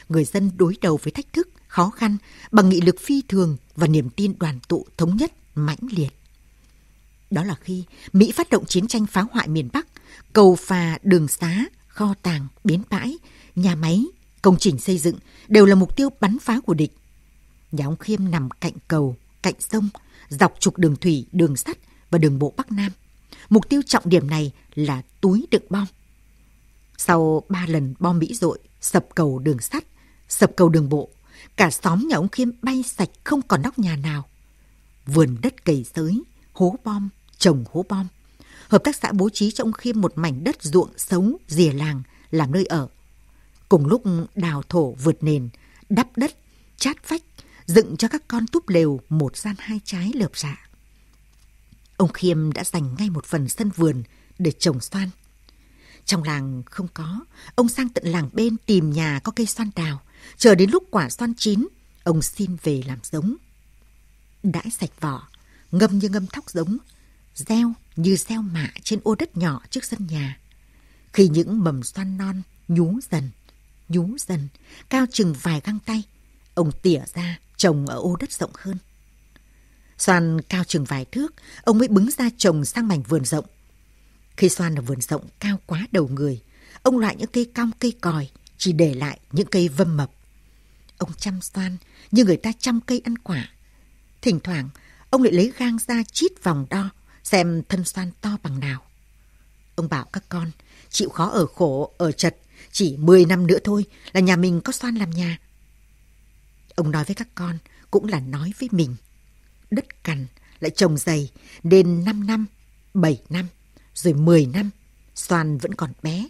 Người dân đối đầu với thách thức, khó khăn bằng nghị lực phi thường và niềm tin đoàn tụ thống nhất mãnh liệt. Đó là khi Mỹ phát động chiến tranh phá hoại miền Bắc, cầu phà, đường xá, kho tàng, bến bãi, nhà máy, công trình xây dựng đều là mục tiêu bắn phá của địch. Nhà ông Khiêm nằm cạnh cầu, cạnh sông, dọc trục đường thủy, đường sắt và đường bộ Bắc Nam. Mục tiêu trọng điểm này là túi đựng bom. Sau ba lần bom Mỹ dội, sập cầu đường sắt, sập cầu đường bộ, cả xóm nhà ông Khiêm bay sạch không còn nóc nhà nào. Vườn đất cầy sới, hố bom, trồng hố bom. Hợp tác xã bố trí cho ông Khiêm một mảnh đất ruộng sống rìa làng làm nơi ở. Cùng lúc đào thổ vượt nền, đắp đất, chát vách, dựng cho các con túp lều một gian hai trái lợp dạ. Ông Khiêm đã dành ngay một phần sân vườn để trồng xoan. Trong làng không có, ông sang tận làng bên tìm nhà có cây xoan đào. Chờ đến lúc quả xoan chín, ông xin về làm giống. Đãi sạch vỏ, ngâm như ngâm thóc giống, gieo như gieo mạ trên ô đất nhỏ trước sân nhà. Khi những mầm xoan non nhú dần, nhú dần, cao chừng vài găng tay, ông tỉa ra trồng ở ô đất rộng hơn. Xoan cao chừng vài thước, ông mới bứng ra trồng sang mảnh vườn rộng. Khi xoan ở vườn rộng cao quá đầu người, ông loại những cây cong cây còi, chỉ để lại những cây vâm mập. Ông chăm xoan như người ta chăm cây ăn quả. Thỉnh thoảng, ông lại lấy gang ra chít vòng đo xem thân xoan to bằng nào. Ông bảo các con, chịu khó ở khổ, ở chật, chỉ 10 năm nữa thôi là nhà mình có xoan làm nhà. Ông nói với các con, cũng là nói với mình. Đất cằn lại trồng dày, nên 5 năm, 7 năm, rồi 10 năm, xoan vẫn còn bé.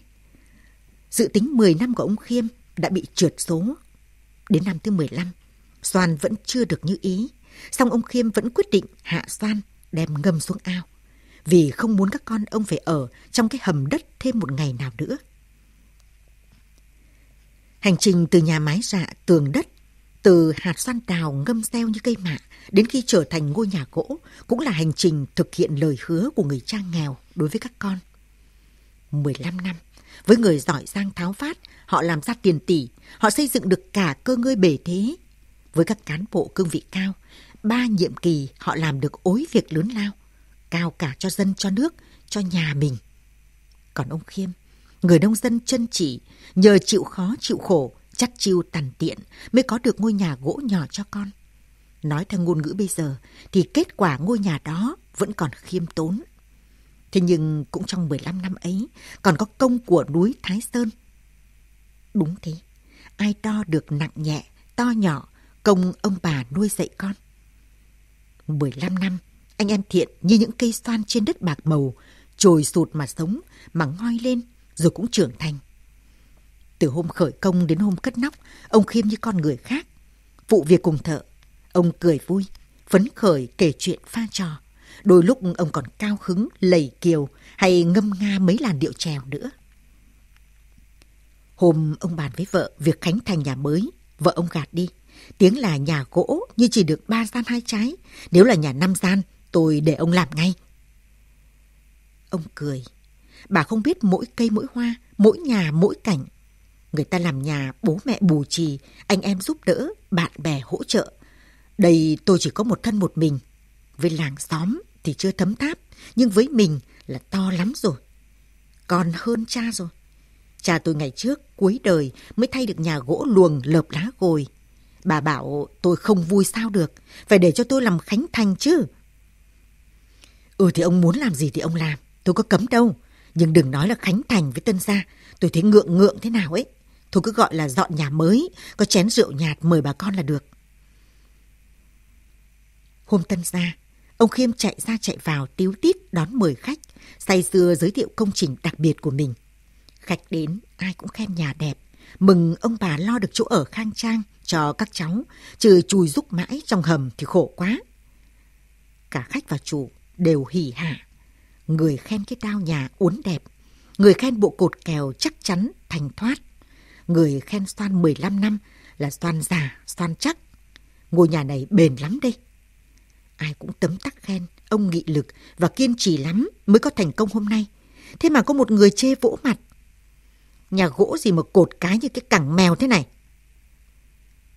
Dự tính 10 năm của ông Khiêm đã bị trượt số. Đến năm thứ 15, xoan vẫn chưa được như ý. Song ông Khiêm vẫn quyết định hạ xoan đem ngâm xuống ao, vì không muốn các con ông phải ở trong cái hầm đất thêm một ngày nào nữa. Hành trình từ nhà mái dạ tường đất, từ hạt xoan đào ngâm gieo như cây mạ đến khi trở thành ngôi nhà gỗ cũng là hành trình thực hiện lời hứa của người cha nghèo đối với các con. 15 năm, với người giỏi giang tháo phát, họ làm ra tiền tỷ, họ xây dựng được cả cơ ngơi bể thế. Với các cán bộ cương vị cao, Ba nhiệm kỳ họ làm được ối việc lớn lao, cao cả cho dân, cho nước, cho nhà mình. Còn ông Khiêm, người nông dân chân chỉ, nhờ chịu khó chịu khổ, chắc chiêu tàn tiện mới có được ngôi nhà gỗ nhỏ cho con. Nói theo ngôn ngữ bây giờ thì kết quả ngôi nhà đó vẫn còn khiêm tốn. Thế nhưng cũng trong 15 năm ấy còn có công của núi Thái Sơn. Đúng thế, ai đo được nặng nhẹ, to nhỏ, công ông bà nuôi dạy con. 15 năm, anh em thiện như những cây xoan trên đất bạc màu, trồi sụt mà sống, mà ngoi lên, rồi cũng trưởng thành. Từ hôm khởi công đến hôm cất nóc, ông khiêm như con người khác. Vụ việc cùng thợ, ông cười vui, phấn khởi kể chuyện pha trò. Đôi lúc ông còn cao hứng, lầy kiều hay ngâm nga mấy làn điệu trèo nữa. Hôm ông bàn với vợ việc khánh thành nhà mới, vợ ông gạt đi. Tiếng là nhà gỗ như chỉ được ba gian hai trái. Nếu là nhà năm gian, tôi để ông làm ngay. Ông cười. Bà không biết mỗi cây mỗi hoa, mỗi nhà mỗi cảnh. Người ta làm nhà bố mẹ bù trì, anh em giúp đỡ, bạn bè hỗ trợ. Đây tôi chỉ có một thân một mình. Với làng xóm thì chưa thấm tháp, nhưng với mình là to lắm rồi. Còn hơn cha rồi. Cha tôi ngày trước, cuối đời mới thay được nhà gỗ luồng lợp lá gồi Bà bảo tôi không vui sao được, phải để cho tôi làm khánh thành chứ. Ừ thì ông muốn làm gì thì ông làm, tôi có cấm đâu. Nhưng đừng nói là khánh thành với tân gia, tôi thấy ngượng ngượng thế nào ấy. Thôi cứ gọi là dọn nhà mới, có chén rượu nhạt mời bà con là được. Hôm tân gia, ông Khiêm chạy ra chạy vào tiếu tít đón mời khách, say sưa giới thiệu công trình đặc biệt của mình. Khách đến ai cũng khen nhà đẹp, Mừng ông bà lo được chỗ ở khang trang cho các cháu, trừ chùi rúc mãi trong hầm thì khổ quá. Cả khách và chủ đều hỉ hả. Người khen cái đao nhà uốn đẹp, người khen bộ cột kèo chắc chắn thành thoát, người khen xoan 15 năm là xoan già, xoan chắc. Ngôi nhà này bền lắm đây. Ai cũng tấm tắc khen, ông nghị lực và kiên trì lắm mới có thành công hôm nay. Thế mà có một người chê vỗ mặt Nhà gỗ gì mà cột cái như cái cẳng mèo thế này.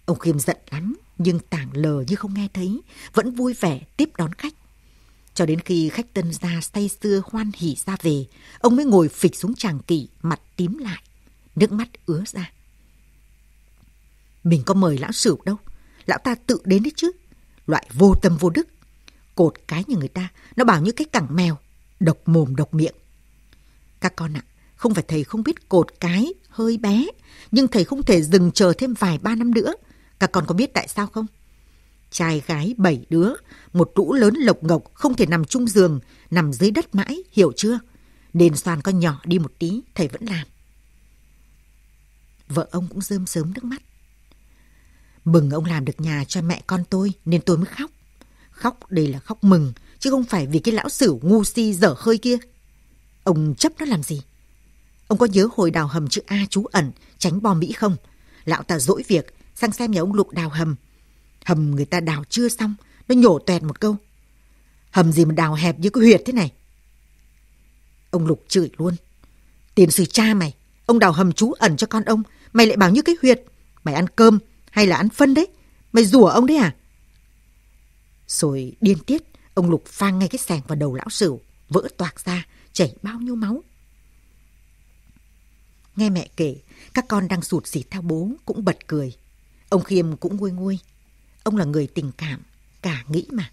Ông Khiêm giận lắm, nhưng tảng lờ như không nghe thấy, vẫn vui vẻ tiếp đón khách. Cho đến khi khách tân gia say sưa hoan hỉ ra về, ông mới ngồi phịch xuống tràng kỵ mặt tím lại, nước mắt ứa ra. Mình có mời lão sửu đâu, lão ta tự đến đấy chứ, loại vô tâm vô đức. Cột cái như người ta, nó bảo như cái cẳng mèo, độc mồm độc miệng. Các con ạ, à, không phải thầy không biết cột cái hơi bé, nhưng thầy không thể dừng chờ thêm vài ba năm nữa. cả con có biết tại sao không? Trai gái bảy đứa, một lũ lớn lộc ngộc không thể nằm chung giường, nằm dưới đất mãi, hiểu chưa? Nên xoan con nhỏ đi một tí, thầy vẫn làm. Vợ ông cũng rơm sớm nước mắt. Mừng ông làm được nhà cho mẹ con tôi nên tôi mới khóc. Khóc đây là khóc mừng, chứ không phải vì cái lão sửu ngu si dở hơi kia. Ông chấp nó làm gì? Ông có nhớ hồi đào hầm chữ A chú ẩn, tránh bom Mỹ không? Lão ta dỗi việc, sang xem nhà ông Lục đào hầm. Hầm người ta đào chưa xong, nó nhổ toẹt một câu. Hầm gì mà đào hẹp như cái huyệt thế này? Ông Lục chửi luôn. Tiền sư cha mày, ông đào hầm chú ẩn cho con ông, mày lại bảo như cái huyệt. Mày ăn cơm hay là ăn phân đấy? Mày rủa ông đấy à? Rồi điên tiết, ông Lục phang ngay cái sàng vào đầu lão sửu, vỡ toạc ra, chảy bao nhiêu máu. Nghe mẹ kể, các con đang sụt xịt theo bố cũng bật cười. Ông Khiêm cũng nguôi nguôi. Ông là người tình cảm, cả nghĩ mà.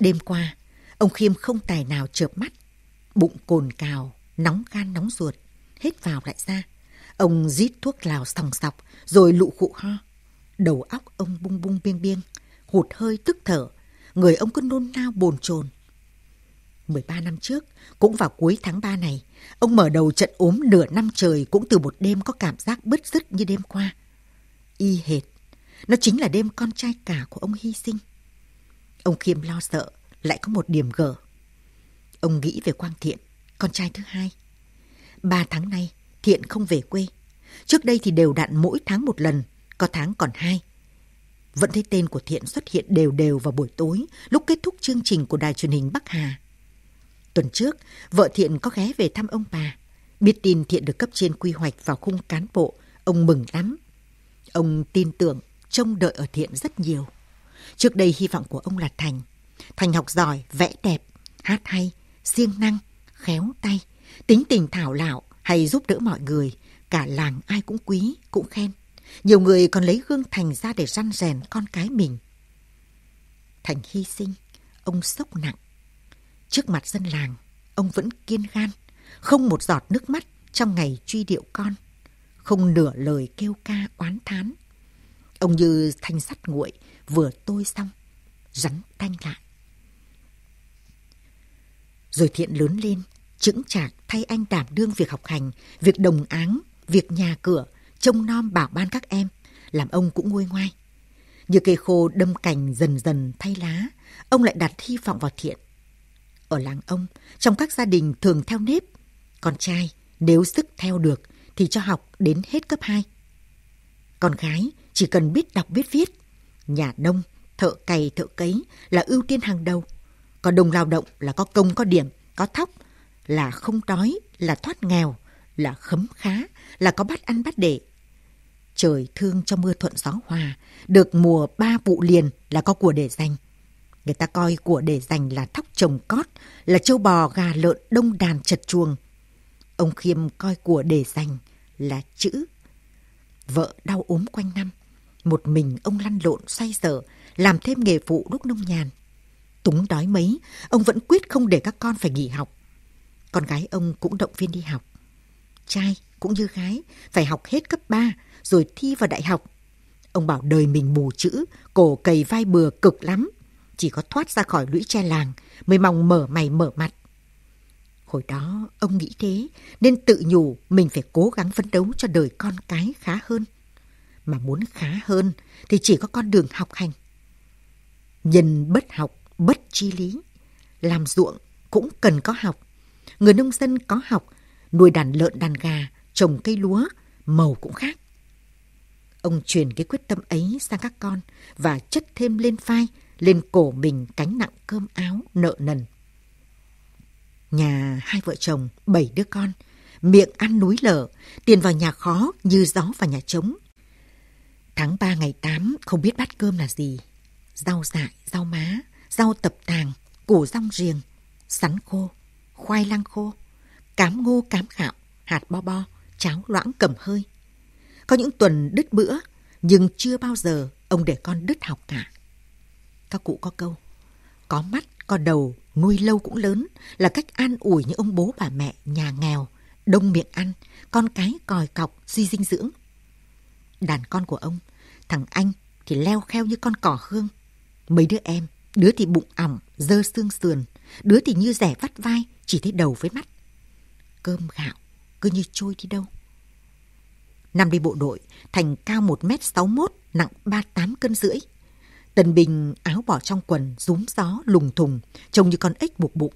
Đêm qua, ông Khiêm không tài nào chợp mắt. Bụng cồn cào, nóng gan nóng ruột, hết vào lại ra. Ông rít thuốc lào sòng sọc, rồi lụ khụ ho. Đầu óc ông bung bung biêng biêng, hụt hơi tức thở. Người ông cứ nôn nao bồn chồn 13 năm trước, cũng vào cuối tháng 3 này, ông mở đầu trận ốm nửa năm trời cũng từ một đêm có cảm giác bứt rứt như đêm qua. Y hệt, nó chính là đêm con trai cả của ông hy sinh. Ông Khiêm lo sợ, lại có một điểm gở. Ông nghĩ về Quang Thiện, con trai thứ hai. Ba tháng nay, Thiện không về quê. Trước đây thì đều đặn mỗi tháng một lần, có tháng còn hai. Vẫn thấy tên của Thiện xuất hiện đều đều vào buổi tối lúc kết thúc chương trình của đài truyền hình Bắc Hà Tuần trước, vợ Thiện có ghé về thăm ông bà. Biết tin Thiện được cấp trên quy hoạch vào khung cán bộ, ông mừng lắm. Ông tin tưởng, trông đợi ở Thiện rất nhiều. Trước đây hy vọng của ông là Thành. Thành học giỏi, vẽ đẹp, hát hay, siêng năng, khéo tay, tính tình thảo lạo hay giúp đỡ mọi người. Cả làng ai cũng quý, cũng khen. Nhiều người còn lấy gương Thành ra để răn rèn con cái mình. Thành hy sinh, ông sốc nặng. Trước mặt dân làng, ông vẫn kiên gan, không một giọt nước mắt trong ngày truy điệu con, không nửa lời kêu ca oán thán. Ông như thanh sắt nguội, vừa tôi xong, rắn tanh lại. Rồi thiện lớn lên, chững chạc thay anh đảm đương việc học hành, việc đồng áng, việc nhà cửa, trông nom bảo ban các em, làm ông cũng nguôi ngoai. Như cây khô đâm cành dần dần thay lá, ông lại đặt hy vọng vào thiện ở làng ông, trong các gia đình thường theo nếp. Con trai, nếu sức theo được, thì cho học đến hết cấp 2. Con gái chỉ cần biết đọc biết viết. Nhà nông, thợ cày thợ cấy là ưu tiên hàng đầu. Còn đồng lao động là có công có điểm, có thóc, là không đói, là thoát nghèo, là khấm khá, là có bát ăn bát để. Trời thương cho mưa thuận gió hòa, được mùa ba vụ liền là có của để dành. Người ta coi của để dành là thóc trồng cót, là châu bò gà lợn đông đàn chật chuồng. Ông Khiêm coi của để dành là chữ. Vợ đau ốm quanh năm, một mình ông lăn lộn xoay sở, làm thêm nghề phụ đúc nông nhàn. Túng đói mấy, ông vẫn quyết không để các con phải nghỉ học. Con gái ông cũng động viên đi học. Trai cũng như gái phải học hết cấp 3 rồi thi vào đại học. Ông bảo đời mình mù chữ, cổ cầy vai bừa cực lắm chỉ có thoát ra khỏi lũy tre làng mới mong mở mày mở mặt. Hồi đó ông nghĩ thế nên tự nhủ mình phải cố gắng phấn đấu cho đời con cái khá hơn. Mà muốn khá hơn thì chỉ có con đường học hành. Nhân bất học, bất chi lý. Làm ruộng cũng cần có học. Người nông dân có học, nuôi đàn lợn đàn gà, trồng cây lúa, màu cũng khác. Ông truyền cái quyết tâm ấy sang các con và chất thêm lên vai lên cổ mình cánh nặng cơm áo nợ nần. Nhà hai vợ chồng, bảy đứa con, miệng ăn núi lở, tiền vào nhà khó như gió vào nhà trống. Tháng 3 ngày 8 không biết bát cơm là gì. Rau dại, rau má, rau tập tàng, củ rong riềng, sắn khô, khoai lang khô, cám ngô cám gạo, hạt bo bo, cháo loãng cầm hơi. Có những tuần đứt bữa, nhưng chưa bao giờ ông để con đứt học cả. Các cụ có câu, có mắt, có đầu, nuôi lâu cũng lớn là cách an ủi những ông bố bà mẹ nhà nghèo, đông miệng ăn, con cái còi cọc, suy dinh dưỡng. Đàn con của ông, thằng anh thì leo kheo như con cỏ hương. Mấy đứa em, đứa thì bụng ỏng, dơ xương sườn, đứa thì như rẻ vắt vai, chỉ thấy đầu với mắt. Cơm gạo cứ như trôi đi đâu. Năm đi bộ đội, Thành cao 1m61, nặng ba tám cân rưỡi. Tần Bình áo bỏ trong quần, rúm gió, lùng thùng, trông như con ếch buộc bụng.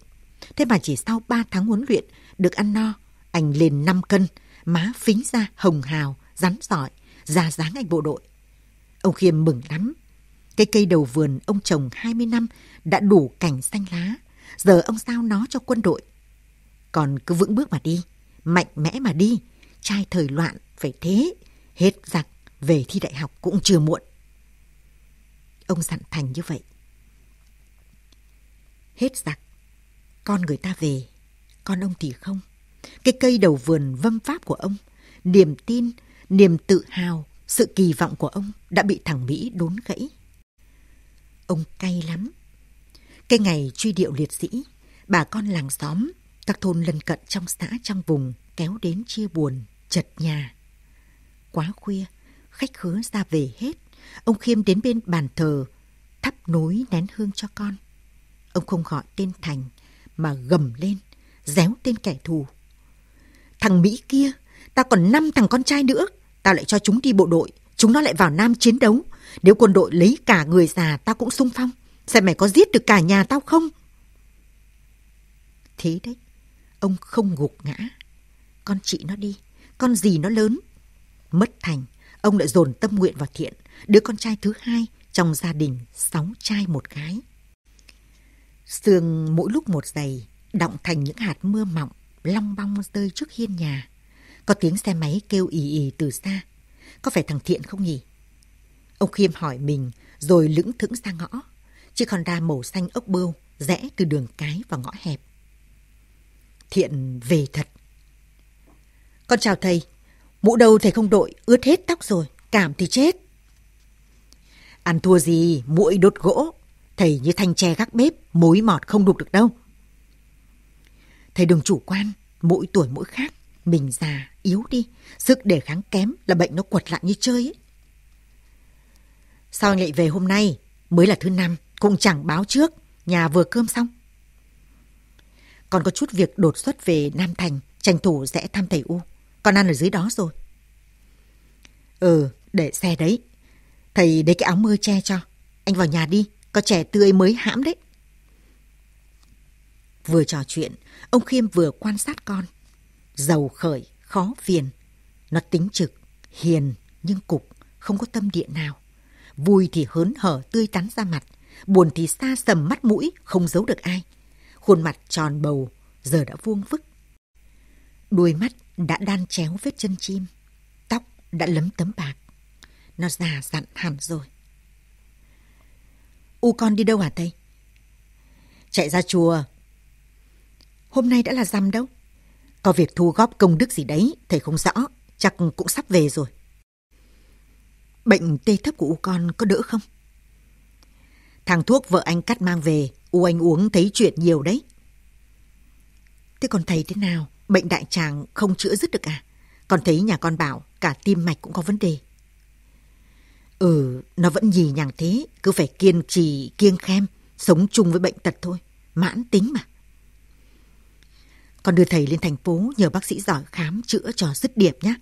Thế mà chỉ sau 3 tháng huấn luyện, được ăn no, anh lên 5 cân, má phính ra hồng hào, rắn giỏi, ra dáng anh bộ đội. Ông Khiêm mừng lắm. Cây cây đầu vườn ông trồng 20 năm đã đủ cảnh xanh lá. Giờ ông sao nó cho quân đội. Còn cứ vững bước mà đi, mạnh mẽ mà đi. Trai thời loạn phải thế, hết giặc về thi đại học cũng chưa muộn. Ông dặn Thành như vậy. Hết giặc, con người ta về, con ông thì không. Cái cây đầu vườn vâm pháp của ông, niềm tin, niềm tự hào, sự kỳ vọng của ông đã bị thằng Mỹ đốn gãy. Ông cay lắm. Cái ngày truy điệu liệt sĩ, bà con làng xóm, các thôn lân cận trong xã trong vùng kéo đến chia buồn, chật nhà. Quá khuya, khách khứa ra về hết. Ông Khiêm đến bên bàn thờ, thắp nối nén hương cho con. Ông không gọi tên Thành, mà gầm lên, déo tên kẻ thù. Thằng Mỹ kia, ta còn năm thằng con trai nữa, ta lại cho chúng đi bộ đội, chúng nó lại vào Nam chiến đấu. Nếu quân đội lấy cả người già, ta cũng sung phong. Xem mày có giết được cả nhà tao không? Thế đấy, ông không gục ngã. Con chị nó đi, con gì nó lớn. Mất Thành, ông lại dồn tâm nguyện vào thiện, đứa con trai thứ hai trong gia đình sáu trai một gái. Sương mỗi lúc một dày, đọng thành những hạt mưa mỏng, long bong rơi trước hiên nhà. Có tiếng xe máy kêu ì ì từ xa. Có phải thằng Thiện không nhỉ? Ông Khiêm hỏi mình rồi lững thững ra ngõ. Chiếc Honda màu xanh ốc bươu rẽ từ đường cái vào ngõ hẹp. Thiện về thật. Con chào thầy, Mũ đầu thầy không đội, ướt hết tóc rồi, cảm thì chết. Ăn thua gì, mũi đốt gỗ. Thầy như thanh tre gác bếp, mối mọt không đục được đâu. Thầy đừng chủ quan, mỗi tuổi mỗi khác. Mình già, yếu đi, sức đề kháng kém là bệnh nó quật lại như chơi ấy. Sao anh lại về hôm nay? Mới là thứ năm, cũng chẳng báo trước, nhà vừa cơm xong. Còn có chút việc đột xuất về Nam Thành, tranh thủ rẽ thăm thầy U. Con ăn ở dưới đó rồi. Ừ, để xe đấy. Thầy để cái áo mưa che cho. Anh vào nhà đi, có trẻ tươi mới hãm đấy. Vừa trò chuyện, ông Khiêm vừa quan sát con. Giàu khởi, khó phiền. Nó tính trực, hiền, nhưng cục, không có tâm địa nào. Vui thì hớn hở tươi tắn ra mặt, buồn thì xa sầm mắt mũi, không giấu được ai. Khuôn mặt tròn bầu, giờ đã vuông vức. Đuôi mắt đã đan chéo vết chân chim, tóc đã lấm tấm bạc. Nó già dặn hẳn rồi. U con đi đâu hả Tây? Chạy ra chùa. Hôm nay đã là rằm đâu? Có việc thu góp công đức gì đấy, thầy không rõ, chắc cũng sắp về rồi. Bệnh tê thấp của U con có đỡ không? Thằng thuốc vợ anh cắt mang về, U anh uống thấy chuyện nhiều đấy. Thế còn thầy thế nào? Bệnh đại tràng không chữa dứt được à? Còn thấy nhà con bảo cả tim mạch cũng có vấn đề. Ừ, nó vẫn nhì nhàng thế, cứ phải kiên trì, kiêng khem, sống chung với bệnh tật thôi, mãn tính mà. Con đưa thầy lên thành phố nhờ bác sĩ giỏi khám chữa cho dứt điểm nhé.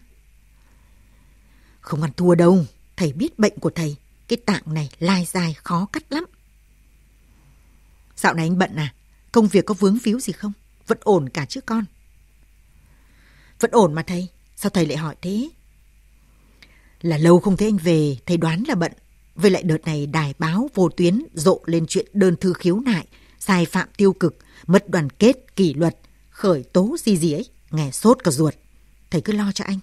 Không ăn thua đâu, thầy biết bệnh của thầy, cái tạng này lai dài khó cắt lắm. Dạo này anh bận à, công việc có vướng víu gì không? Vẫn ổn cả chứ con. Vẫn ổn mà thầy, sao thầy lại hỏi thế? Là lâu không thấy anh về, thầy đoán là bận. Với lại đợt này đài báo vô tuyến rộ lên chuyện đơn thư khiếu nại, sai phạm tiêu cực, mất đoàn kết, kỷ luật, khởi tố gì gì ấy, nghe sốt cả ruột. Thầy cứ lo cho anh.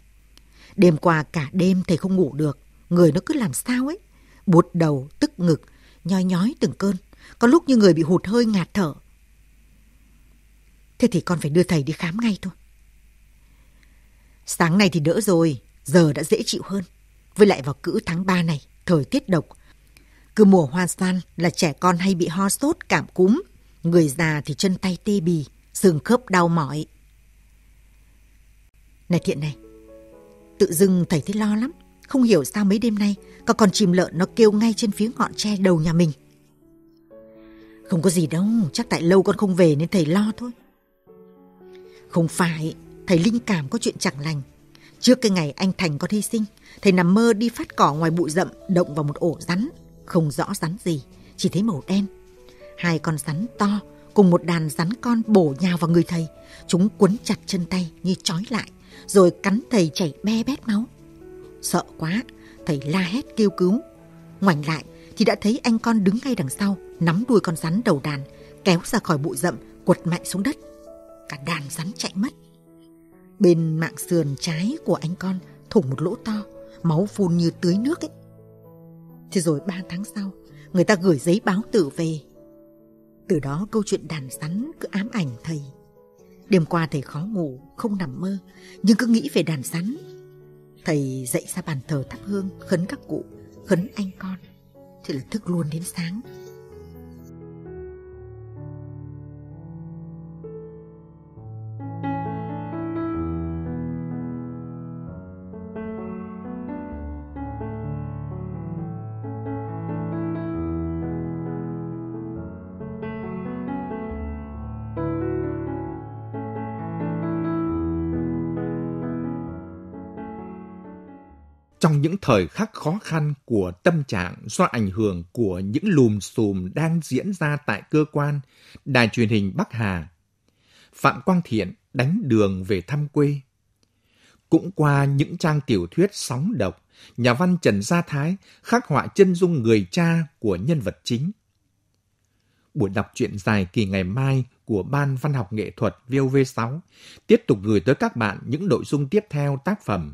Đêm qua cả đêm thầy không ngủ được, người nó cứ làm sao ấy. buột đầu, tức ngực, nhói nhói từng cơn, có lúc như người bị hụt hơi ngạt thở. Thế thì con phải đưa thầy đi khám ngay thôi. Sáng nay thì đỡ rồi, giờ đã dễ chịu hơn. Với lại vào cữ tháng 3 này, thời tiết độc. Cứ mùa hoa san là trẻ con hay bị ho sốt, cảm cúm. Người già thì chân tay tê bì, xương khớp đau mỏi. Này Thiện này, tự dưng thầy thấy lo lắm. Không hiểu sao mấy đêm nay, có con chim lợn nó kêu ngay trên phía ngọn tre đầu nhà mình. Không có gì đâu, chắc tại lâu con không về nên thầy lo thôi. Không phải, thầy linh cảm có chuyện chẳng lành. Trước cái ngày anh Thành con thi sinh, thầy nằm mơ đi phát cỏ ngoài bụi rậm, động vào một ổ rắn, không rõ rắn gì, chỉ thấy màu đen. Hai con rắn to cùng một đàn rắn con bổ nhào vào người thầy, chúng quấn chặt chân tay như trói lại, rồi cắn thầy chảy be bét máu. Sợ quá, thầy la hét kêu cứu. Ngoảnh lại thì đã thấy anh con đứng ngay đằng sau, nắm đuôi con rắn đầu đàn, kéo ra khỏi bụi rậm, quật mạnh xuống đất. Cả đàn rắn chạy mất. Bên mạng sườn trái của anh con thủng một lỗ to, máu phun như tưới nước ấy. Thế rồi ba tháng sau, người ta gửi giấy báo tử về. Từ đó câu chuyện đàn sắn cứ ám ảnh thầy. Đêm qua thầy khó ngủ, không nằm mơ, nhưng cứ nghĩ về đàn sắn. Thầy dậy ra bàn thờ thắp hương, khấn các cụ, khấn anh con. thì là thức luôn đến sáng. những thời khắc khó khăn của tâm trạng do ảnh hưởng của những lùm xùm đang diễn ra tại cơ quan, đài truyền hình Bắc Hà, Phạm Quang Thiện đánh đường về thăm quê. Cũng qua những trang tiểu thuyết sóng độc, nhà văn Trần Gia Thái khắc họa chân dung người cha của nhân vật chính. Buổi đọc truyện dài kỳ ngày mai của Ban Văn học Nghệ thuật VOV6 tiếp tục gửi tới các bạn những nội dung tiếp theo tác phẩm